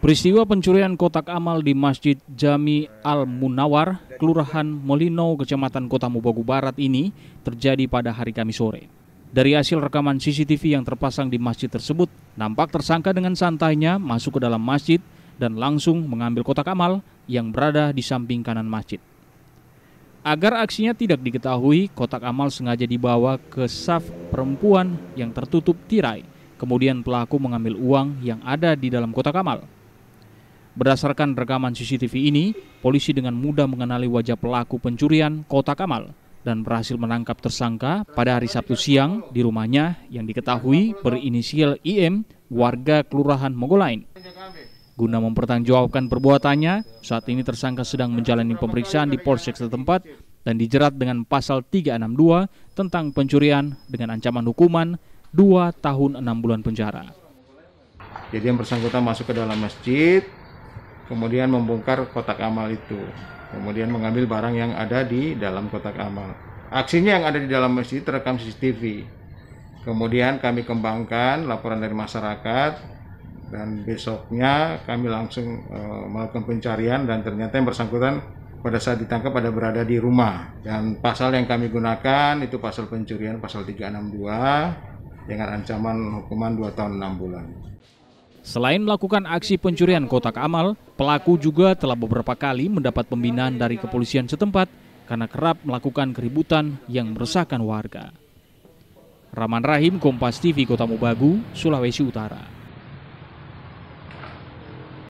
Peristiwa pencurian kotak amal di Masjid Jami Al Munawar, Kelurahan Molino, Kecamatan Kota Mubagu Barat ini terjadi pada hari Kamis sore. Dari hasil rekaman CCTV yang terpasang di masjid tersebut, nampak tersangka dengan santainya masuk ke dalam masjid dan langsung mengambil kotak amal yang berada di samping kanan masjid. Agar aksinya tidak diketahui, kotak amal sengaja dibawa ke saf perempuan yang tertutup tirai. Kemudian pelaku mengambil uang yang ada di dalam kotak amal. Berdasarkan rekaman CCTV ini, polisi dengan mudah mengenali wajah pelaku pencurian Kota Kamal dan berhasil menangkap tersangka pada hari Sabtu siang di rumahnya yang diketahui berinisial IM warga Kelurahan Mogolain. Guna mempertanggungjawabkan perbuatannya, saat ini tersangka sedang menjalani pemeriksaan di Polsek setempat dan dijerat dengan pasal 362 tentang pencurian dengan ancaman hukuman 2 tahun 6 bulan penjara. Jadi yang bersangkutan masuk ke dalam masjid, kemudian membongkar kotak amal itu, kemudian mengambil barang yang ada di dalam kotak amal. Aksinya yang ada di dalam masjid terekam CCTV. Kemudian kami kembangkan laporan dari masyarakat dan besoknya kami langsung e, melakukan pencarian dan ternyata yang bersangkutan pada saat ditangkap pada berada di rumah dan pasal yang kami gunakan itu pasal pencurian pasal 362 dengan ancaman hukuman 2 tahun 6 bulan. Selain melakukan aksi pencurian kotak amal, pelaku juga telah beberapa kali mendapat pembinaan dari kepolisian setempat karena kerap melakukan keributan yang meresahkan warga. Raman Rahim, Kompas TV Kota Mubagu, Sulawesi Utara.